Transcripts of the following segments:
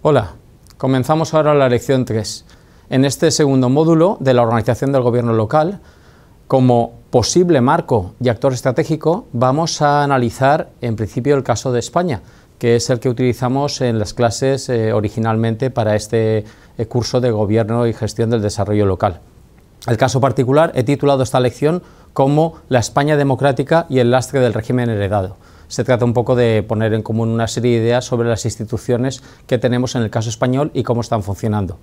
Hola, comenzamos ahora la lección 3. En este segundo módulo de la organización del gobierno local, como posible marco y actor estratégico, vamos a analizar en principio el caso de España, que es el que utilizamos en las clases eh, originalmente para este eh, curso de Gobierno y Gestión del Desarrollo Local. El caso particular he titulado esta lección como La España democrática y el lastre del régimen heredado se trata un poco de poner en común una serie de ideas sobre las instituciones que tenemos en el caso español y cómo están funcionando.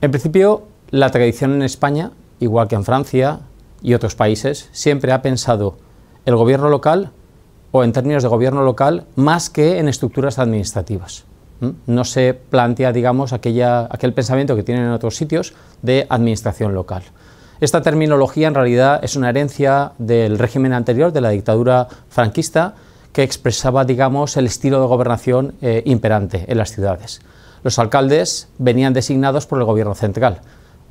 En principio, la tradición en España, igual que en Francia y otros países, siempre ha pensado el gobierno local o en términos de gobierno local más que en estructuras administrativas. ¿Mm? No se plantea, digamos, aquel pensamiento que tienen en otros sitios de administración local. Esta terminología en realidad es una herencia del régimen anterior, de la dictadura franquista, que expresaba, digamos, el estilo de gobernación eh, imperante en las ciudades. Los alcaldes venían designados por el gobierno central,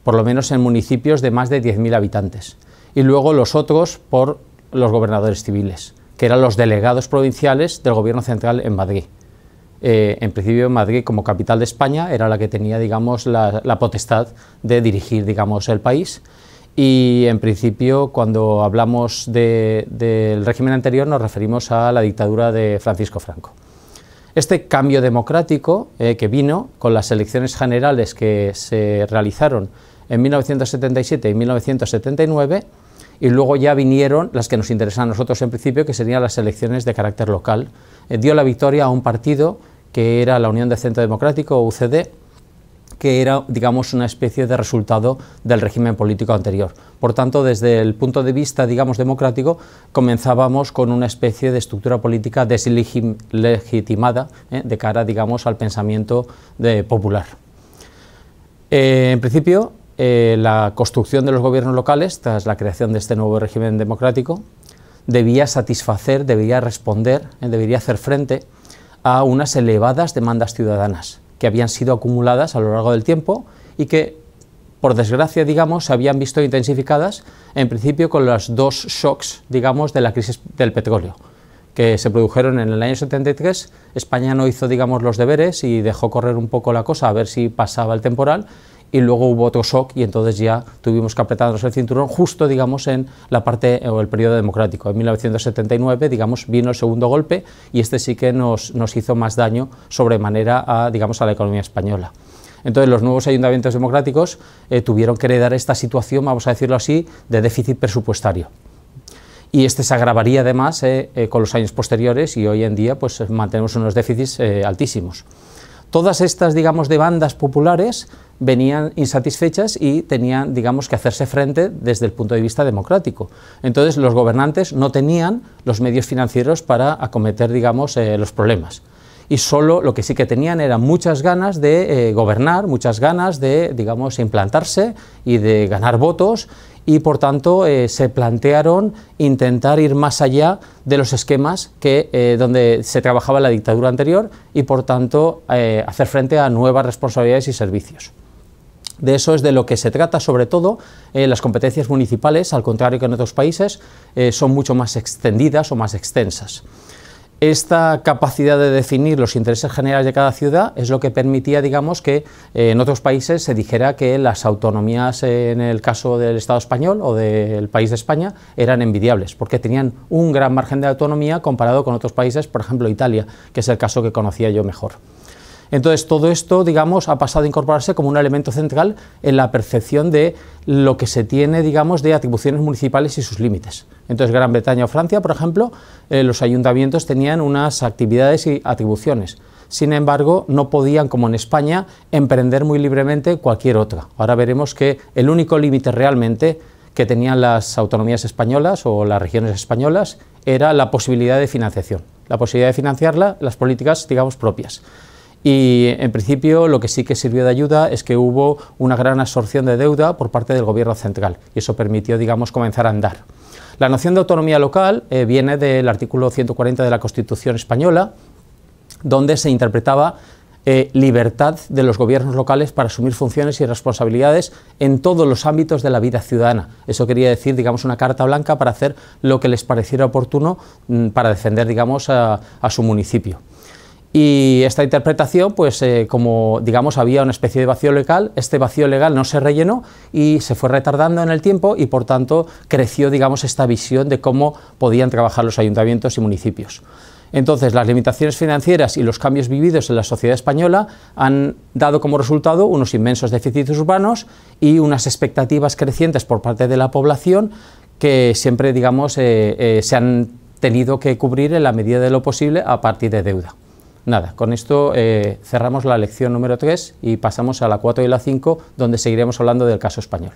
por lo menos en municipios de más de 10.000 habitantes, y luego los otros por los gobernadores civiles, que eran los delegados provinciales del gobierno central en Madrid. Eh, en principio Madrid como capital de España era la que tenía digamos la, la potestad de dirigir digamos el país y en principio, cuando hablamos del régimen anterior, nos referimos a la dictadura de Francisco Franco. Este cambio democrático eh, que vino con las elecciones generales que se realizaron en 1977 y 1979, y luego ya vinieron las que nos interesan a nosotros en principio, que serían las elecciones de carácter local, eh, dio la victoria a un partido que era la Unión de Centro Democrático, UCD, que era, digamos, una especie de resultado del régimen político anterior. Por tanto, desde el punto de vista, digamos, democrático, comenzábamos con una especie de estructura política deslegitimada ¿eh? de cara, digamos, al pensamiento popular. Eh, en principio, eh, la construcción de los gobiernos locales, tras la creación de este nuevo régimen democrático, debía satisfacer, debía responder, debería hacer frente a unas elevadas demandas ciudadanas que habían sido acumuladas a lo largo del tiempo y que, por desgracia, digamos, se habían visto intensificadas en principio con los dos shocks, digamos, de la crisis del petróleo que se produjeron en el año 73, España no hizo, digamos, los deberes y dejó correr un poco la cosa a ver si pasaba el temporal y luego hubo otro shock y entonces ya tuvimos que apretarnos el cinturón justo, digamos, en la parte o el periodo democrático. En 1979, digamos, vino el segundo golpe y este sí que nos, hizo más daño sobremanera a, digamos, a la economía española. Entonces los nuevos ayuntamientos democráticos eh, tuvieron que heredar esta situación, vamos a decirlo así, de déficit presupuestario y este se agravaría además eh, eh, con los años posteriores y hoy en día pues mantenemos unos déficits altísimos todas estas, digamos, bandas populares venían insatisfechas y tenían, digamos, que hacerse frente desde el punto de vista democrático. Entonces, los gobernantes no tenían los medios financieros para acometer, digamos, eh, los problemas y solo lo que sí que tenían eran muchas ganas de eh, gobernar, muchas ganas de, digamos, implantarse y de ganar votos y por tanto eh, se plantearon intentar ir más allá de los esquemas que, eh, donde se trabajaba la dictadura anterior y por tanto hacer frente a nuevas responsabilidades y servicios. De eso es de lo que se trata, sobre todo las competencias municipales, al contrario que en otros países, son mucho más extendidas o más extensas. Esta capacidad de definir los intereses generales de cada ciudad es lo que permitía, digamos, que eh, en otros países se dijera que las autonomías, en el caso del Estado español o del país de España, eran envidiables, porque tenían un gran margen de autonomía comparado con otros países, por ejemplo Italia, que es el caso que conocía yo mejor. Entonces, todo esto, digamos, ha pasado a incorporarse como un elemento central en la percepción de lo que se tiene, digamos, de atribuciones municipales y sus límites. Entonces, Gran Bretaña o Francia, por ejemplo, eh, los ayuntamientos tenían unas actividades y atribuciones. Sin embargo, no podían, como en España, emprender muy libremente cualquier otra. Ahora veremos que el único límite realmente que tenían las autonomías españolas o las regiones españolas era la posibilidad de financiación, la posibilidad de financiar las políticas, digamos, propias. Y en principio lo que sí que sirvió de ayuda es que hubo una gran absorción de deuda por parte del gobierno central y eso permitió, digamos, comenzar a andar. La noción de autonomía local eh, viene del artículo 140 de la Constitución española, donde se interpretaba eh, libertad de los gobiernos locales para asumir funciones y responsabilidades en todos los ámbitos de la vida ciudadana. Eso quería decir, digamos, una carta blanca para hacer lo que les pareciera oportuno mm, para defender, digamos, a su municipio. Y esta interpretación, pues eh, como digamos había una especie de vacío legal, este vacío legal no se rellenó y se fue retardando en el tiempo y por tanto creció digamos esta visión de cómo podían trabajar los ayuntamientos y municipios. Entonces, las limitaciones financieras y los cambios vividos en la sociedad española han dado como resultado unos inmensos déficits urbanos y unas expectativas crecientes por parte de la población que siempre digamos eh, eh, se han tenido que cubrir en la medida de lo posible a partir de deuda. Nada, con esto eh, cerramos la lección número 3 y pasamos a la 4 y la 5, donde seguiremos hablando del caso español.